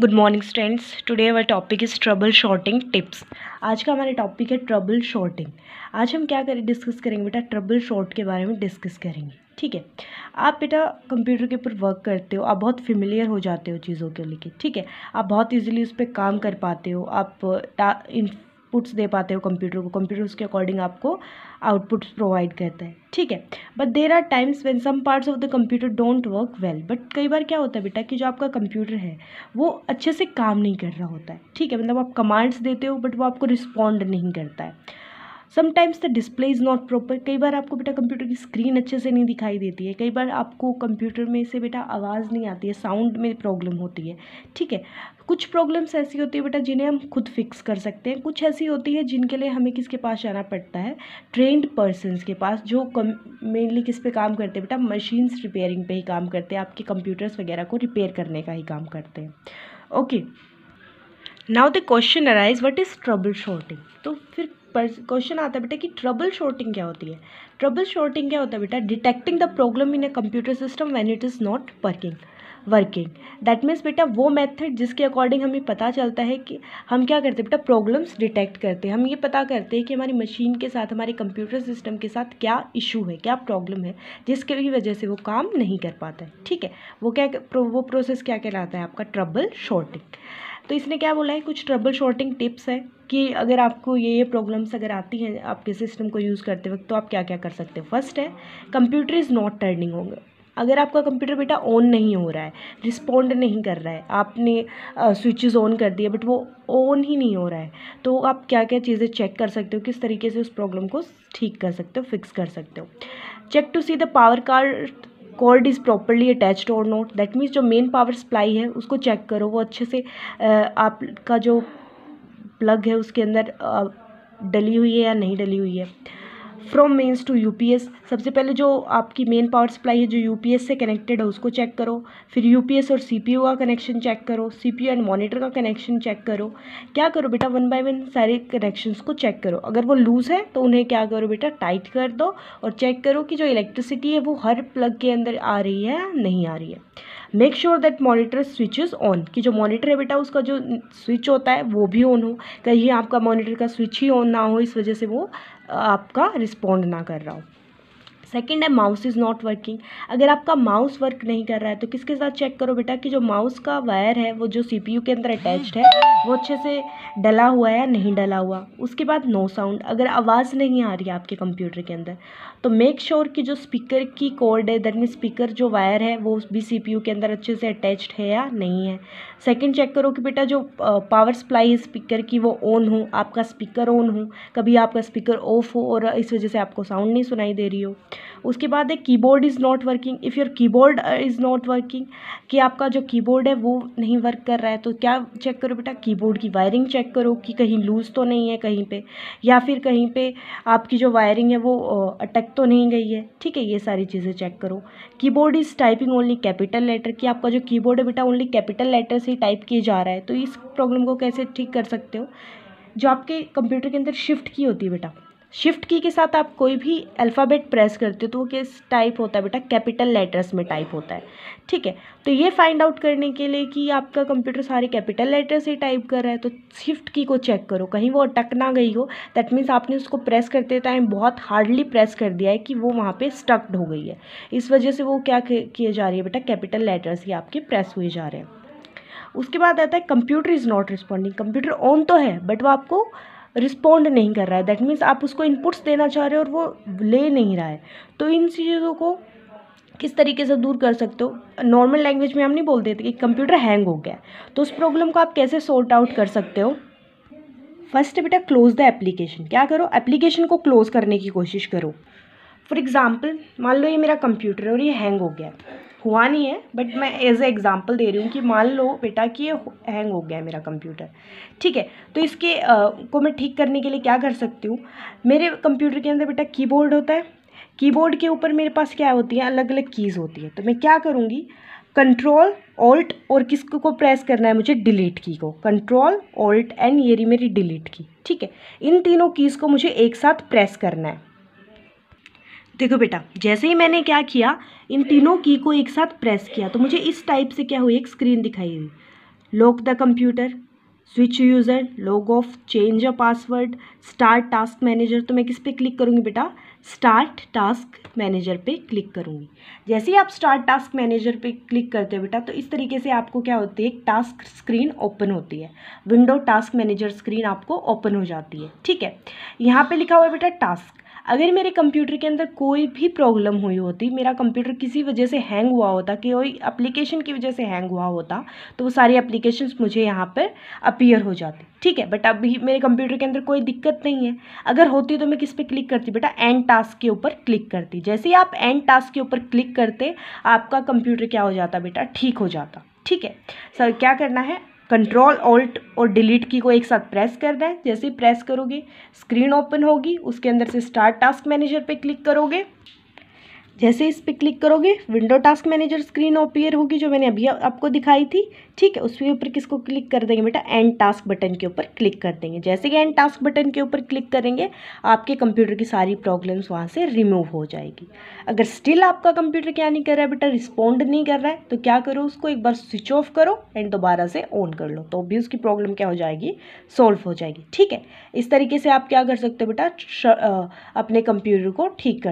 Good morning students today our topic is troubleshooting tips आज का हमारा topic है ट्रबल शॉर्टिंग आज हम क्या करें डिस्कस करेंगे बेटा ट्रबल शॉर्ट के बारे में डिस्कस करेंगे ठीक है आप बेटा कंप्यूटर के ऊपर वर्क करते हो आप बहुत फेमिलियर हो जाते हो चीज़ों के लेके ठीक है आप बहुत इजीली उस पर काम कर पाते हो आप uh, पुट्स दे पाते हो कंप्यूटर को कंप्यूटर उसके अकॉर्डिंग आपको आउटपुट्स प्रोवाइड करता है ठीक है but there are times when some parts of the computer don't work well but कई बार क्या होता है बेटा कि जो आपका कंप्यूटर है वो अच्छे से काम नहीं कर रहा होता है ठीक है मतलब आप कमांड्स देते हो बट वो आपको रिस्पॉन्ड नहीं करता है sometimes the display is not proper कई बार आपको बेटा कंप्यूटर की स्क्रीन अच्छे से नहीं दिखाई देती है कई बार आपको कंप्यूटर में से बेटा आवाज़ नहीं आती है साउंड में प्रॉब्लम होती है ठीक है कुछ प्रॉब्लम्स ऐसी होती है बेटा जिन्हें हम खुद फिक्स कर सकते हैं कुछ ऐसी होती है जिनके लिए हमें किसके पास जाना पड़ता है ट्रेंड पर्सनस के पास जो मेनली किस पे काम करते हैं बेटा मशीन्स रिपेयरिंग पे ही काम करते हैं आपके कंप्यूटर्स वगैरह को रिपेयर करने का ही काम करते हैं okay okay. Now the question arise what is troubleshooting तो फिर क्वेश्चन आता है बेटा कि ट्रबल शॉर्टिंग क्या होती है ट्रबल शॉर्टिंग क्या होता है बेटा detecting the problem in a computer system when it is not working working that means बेटा वो मेथड जिसके अकॉर्डिंग हमें पता चलता है कि हम क्या करते हैं बेटा प्रॉब्लम्स डिटेक्ट करते हैं हम ये पता करते हैं कि हमारी मशीन के साथ हमारे कंप्यूटर सिस्टम के साथ क्या इशू है क्या प्रॉब्लम है जिसके वजह से वो काम नहीं कर पाता है ठीक है वो क्या वो प्रोसेस क्या कहलाता है आपका ट्रबल शॉर्टिंग तो इसने क्या बोला है कुछ ट्रबल शॉर्टिंग टिप्स है कि अगर आपको ये ये प्रॉब्लम्स अगर आती हैं आपके सिस्टम को यूज़ करते वक्त तो आप क्या क्या कर सकते हो फर्स्ट है कंप्यूटर इज़ नॉट टर्निंग होंगे अगर आपका कंप्यूटर बेटा ऑन नहीं हो रहा है रिस्पॉन्ड नहीं कर रहा है आपने स्विचेस ऑन कर दिए बट वो ऑन ही नहीं हो रहा है तो आप क्या क्या चीज़ें चेक कर सकते हो किस तरीके से उस प्रॉब्लम को ठीक कर सकते हो फिक्स कर सकते हो check to see the power card cord is properly attached or not that means जो मेन पावर सप्लाई है उसको चेक करो वो अच्छे से आपका जो प्लग है उसके अंदर डली हुई है या नहीं डली हुई है फ्रॉम मेंस टू यूपीएस सबसे पहले जो आपकी मेन पावर सप्लाई है जो यूपीएस से कनेक्टेड है उसको चेक करो फिर यूपीएस और सीपीयू का कनेक्शन चेक करो सीपीयू एंड मॉनिटर का कनेक्शन चेक करो क्या करो बेटा वन बाय वन सारे कनेक्शंस को चेक करो अगर वो लूज़ है तो उन्हें क्या करो बेटा टाइट कर दो और चेक करो कि जो इलेक्ट्रिसिटी है वो हर प्लग के अंदर आ रही है नहीं आ रही है make sure that monitor switches on कि जो मॉनिटर है बेटा उसका जो स्विच होता है वो भी ऑन हो कहीं आपका मॉनिटर का स्विच ही ऑन ना हो इस वजह से वो आपका रिस्पॉन्ड ना कर रहा हो सेकेंड है माउस इज़ नॉट वर्किंग अगर आपका माउस वर्क नहीं कर रहा है तो किसके साथ चेक करो बेटा कि जो माउस का वायर है वो जो सी के अंदर अटैच्ड है वो अच्छे से डला हुआ है या नहीं डला हुआ उसके बाद नो साउंड अगर आवाज़ नहीं आ रही है आपके कंप्यूटर के अंदर तो मेक श्योर sure कि जो स्पीकर की कोर्ड है दैट मीन स्पीकर जो वायर है वो भी सी के अंदर अच्छे से अटैच्ड है या नहीं है सेकेंड चेक करो कि बेटा जो पावर सप्लाई है स्पीकर की वो ऑन हो आपका स्पीकर ऑन हो कभी आपका स्पीकर ऑफ हो और इस वजह से आपको साउंड नहीं सुनाई दे रही हो उसके बाद है keyboard is not working if your keyboard is not working कि आपका जो कीबोर्ड है वो नहीं वर्क कर रहा है तो क्या चेक करो बेटा कीबोर्ड की वायरिंग चेक करो कि कहीं लूज़ तो नहीं है कहीं पे या फिर कहीं पे आपकी जो वायरिंग है वो uh, अटक तो नहीं गई है ठीक है ये सारी चीज़ें चेक करो keyboard is typing only capital letter कि आपका जो कीबोर्ड है बेटा ओनली कैपिटल लेटर से ही टाइप किए जा रहा है तो इस प्रॉब्लम को कैसे ठीक कर सकते हो जो आपके कंप्यूटर के अंदर शिफ्ट की होती है बेटा शिफ्ट की के साथ आप कोई भी अल्फ़ाबेट प्रेस करते हो तो वो किस टाइप होता है बेटा कैपिटल लेटर्स में टाइप होता है ठीक है तो ये फाइंड आउट करने के लिए कि आपका कंप्यूटर सारे कैपिटल लेटर्स ही टाइप कर रहा है तो शिफ्ट की को चेक करो कहीं वो अटक ना गई हो दैट मीन्स आपने उसको प्रेस करते टाइम बहुत हार्डली प्रेस कर दिया है कि वो वहाँ पर स्टक्ड हो गई है इस वजह से वो क्या किए जा रही है बेटा कैपिटल लेटर्स ही आपके प्रेस हुए जा रहे हैं उसके बाद आता है computer is not responding computer on तो है बट वो आपको रिस्पोंड नहीं कर रहा है दैट मीन्स आप उसको इनपुट्स देना चाह रहे हो और वो ले नहीं रहा है तो इन चीज़ों को किस तरीके से दूर कर सकते हो नॉर्मल लैंग्वेज में हम नहीं बोलते थे कि कंप्यूटर हैंग हो गया तो उस प्रॉब्लम को आप कैसे सॉर्ट आउट कर सकते हो फर्स्ट बेटा क्लोज द एप्लीकेशन क्या करो एप्लीकेशन को क्लोज करने की कोशिश करो फॉर एग्ज़ाम्पल मान लो ये मेरा कंप्यूटर है और ये हैंग हो गया हुआ नहीं है बट मैं एज ए एग्ज़ाम्पल दे रही हूँ कि मान लो बेटा कि ये हैंग हो गया है मेरा कंप्यूटर ठीक है तो इसके आ, को मैं ठीक करने के लिए क्या कर सकती हूँ मेरे कंप्यूटर के अंदर बेटा कीबोर्ड होता है कीबोर्ड के ऊपर मेरे पास क्या होती है अलग अलग कीज़ होती है तो मैं क्या करूँगी कंट्रोल ऑल्ट और किसको को प्रेस करना है मुझे डिलीट की को कंट्रोल ऑल्ट एंड ये मेरी डिलीट की ठीक है इन तीनों कीज़ को मुझे एक साथ प्रेस करना है देखो बेटा जैसे ही मैंने क्या किया इन तीनों की को एक साथ प्रेस किया तो मुझे इस टाइप से क्या हुई एक स्क्रीन दिखाई हुई lock the computer switch user log off change a password start task manager तो मैं किस पे क्लिक करूँगी बेटा स्टार्ट टास्क मैनेजर पे क्लिक करूँगी जैसे ही आप स्टार्ट टास्क मैनेजर पे क्लिक करते हो बेटा तो इस तरीके से आपको क्या होती है एक टास्क स्क्रीन ओपन होती है विंडो टास्क मैनेजर स्क्रीन आपको ओपन हो जाती है ठीक है यहाँ पे लिखा हुआ है बेटा टास्क अगर मेरे कंप्यूटर के अंदर कोई भी प्रॉब्लम हुई होती मेरा कंप्यूटर किसी वजह से हैंग हुआ होता कि कोई एप्लीकेशन की वजह से हैंग हुआ होता तो वो सारी एप्लीकेशंस मुझे यहाँ पर अपीयर हो जाती ठीक है बट अभी मेरे कंप्यूटर के अंदर कोई दिक्कत नहीं है अगर होती तो मैं किस पर क्लिक करती बेटा एंड टास्क के ऊपर क्लिक करती जैसे ही आप एंड टास्क के ऊपर क्लिक करते आपका कंप्यूटर क्या हो जाता बेटा ठीक हो जाता ठीक है सर क्या करना है कंट्रोल ऑल्ट और डिलीट की को एक साथ प्रेस कर दें जैसे ही प्रेस करोगे स्क्रीन ओपन होगी उसके अंदर से स्टार्ट टास्क मैनेजर पे क्लिक करोगे जैसे इस पर क्लिक करोगे window task manager screen appear होगी जो मैंने अभी आपको दिखाई थी ठीक है उसके ऊपर किसको क्लिक कर देंगे बेटा एंड टास्क बटन के ऊपर क्लिक कर देंगे जैसे कि एंड टास्क बटन के ऊपर क्लिक करेंगे आपके कंप्यूटर की सारी प्रॉब्लम्स वहाँ से रिमूव हो जाएगी अगर स्टिल आपका कंप्यूटर क्या नहीं कर रहा है बेटा रिस्पॉन्ड नहीं कर रहा है तो क्या करो उसको एक बार स्विच ऑफ करो एंड दोबारा से ऑन कर लो तो भी उसकी प्रॉब्लम क्या हो जाएगी सॉल्व हो जाएगी ठीक है इस तरीके से आप क्या कर सकते हो बेटा अपने कंप्यूटर को ठीक कर